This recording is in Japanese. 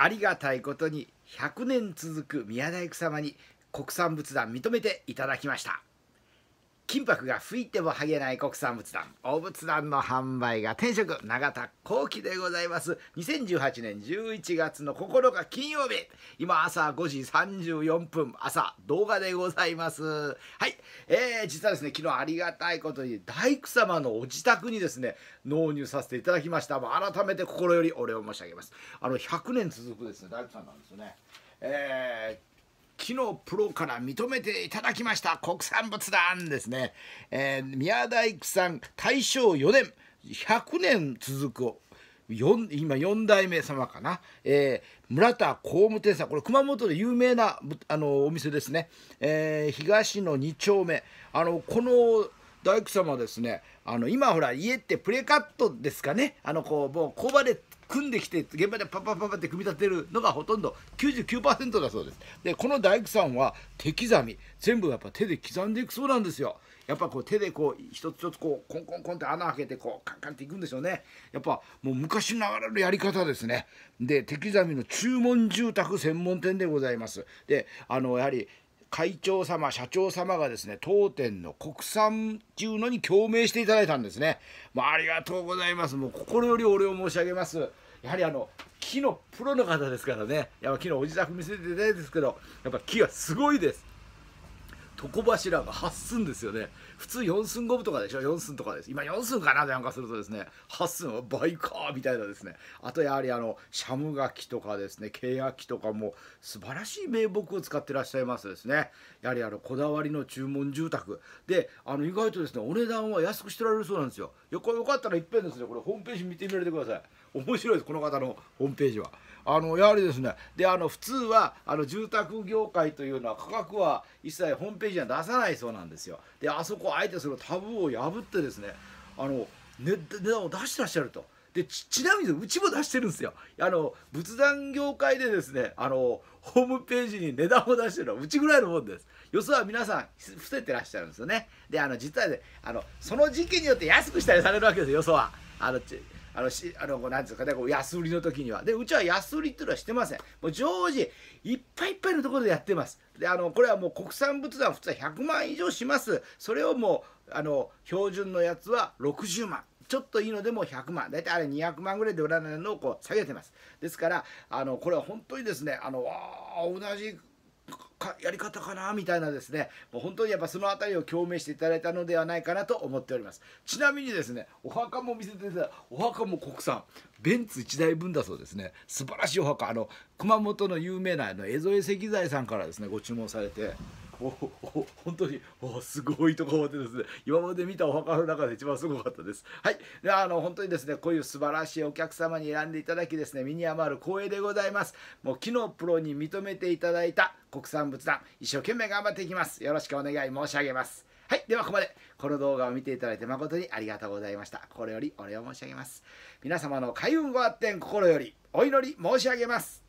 ありがたいことに100年続く宮大工様に国産仏壇認めていただきました。金箔が吹いても剥げない国産仏壇お仏壇の販売が転職永田幸喜でございます2018年11月の9日金曜日今朝5時34分朝動画でございますはいえー、実はですね昨日ありがたいことに大工様のお自宅にですね納入させていただきました改めて心よりお礼を申し上げますあの100年続くですね大工さんなんですよねえー昨日プロから認めていただきました国産物壇ですね、えー、宮大工さん大正4年100年続く4今4代目様かな、えー、村田工務店さんこれ熊本で有名なあのお店ですね、えー、東の2丁目あのこの大工様ですねあの今ほら家ってプレカットですかねあのこうもう工場で組んできて現場でパパパパって組み立てるのがほとんど99%だそうですでこの大工さんは手刻み全部やっぱ手で刻んでいくそうなんですよやっぱこう手でこう一つ一つこうコンコンコンって穴開けてこうカンカンっていくんでしょうねやっぱもう昔ながらのやり方ですねで手刻みの注文住宅専門店でございますであのやはり会長様、社長様がですね、当店の国産っいうのに共鳴していただいたんですね。もうありがとうございます。もう心よりお礼を申し上げます。やはりあの、木のプロの方ですからね、やっぱ木のおじさん見せていただいたんですけど、やっぱ木はすごいです。床柱が8寸ですよね普通4寸5分とかでしょ4寸とかです今4寸かななんかするとですね8寸は倍かみたいなですねあとやはりあのシャムガキとかですねケヤキとかも素晴らしい名木を使ってらっしゃいますですねやはりあのこだわりの注文住宅であの意外とですねお値段は安くしてられるそうなんですよよよかったらいっぺんですねこれホームページ見てみられてください面白いですこの方のホームページは。あのやはりですねであの普通はあの住宅業界というのは価格は一切ホームページページは出さないそうなんですよであそこあえてそのタブーを破ってですねあの値段を出してらっしゃると。でちなみにうちも出してるんですよあの仏壇業界でですねあのホームページに値段を出してるのはうちぐらいのもんですよそは皆さん伏せてらっしゃるんですよねであの実はねあのその時期によって安くしたりされるわけですよそはあのあのしあのなんですかねこう安売りの時にはでうちは安売りっていうのはしてませんもう常時いっぱいいっぱいのところでやってますであのこれはもう国産仏壇普通は100万以上しますそれをもうあの標準のやつは60万ちょっといいのでも100万だいたいあれ200万ぐらいで売らないのをこう下げてますですからあのこれは本当にですねあの同じやり方かなみたいなですねもう本当にやっぱその辺りを共鳴していただいたのではないかなと思っておりますちなみにですねお墓も見せてたお墓も国産ベンツ1台分だそうですね素晴らしいお墓あの熊本の有名なあの江添石材さんからですねご注文されて。おお本当におすごいとこっでですね今まで見たお墓の中で一番すごかったですはいであの本当にですねこういう素晴らしいお客様に選んでいただきですね身に余る光栄でございますもう木のプロに認めていただいた国産仏壇一生懸命頑張っていきますよろしくお願い申し上げますはい、ではここまで。この動画を見ていただいて誠にありがとうございました。心よりお礼を申し上げます。皆様の開運ご発展心よりお祈り申し上げます。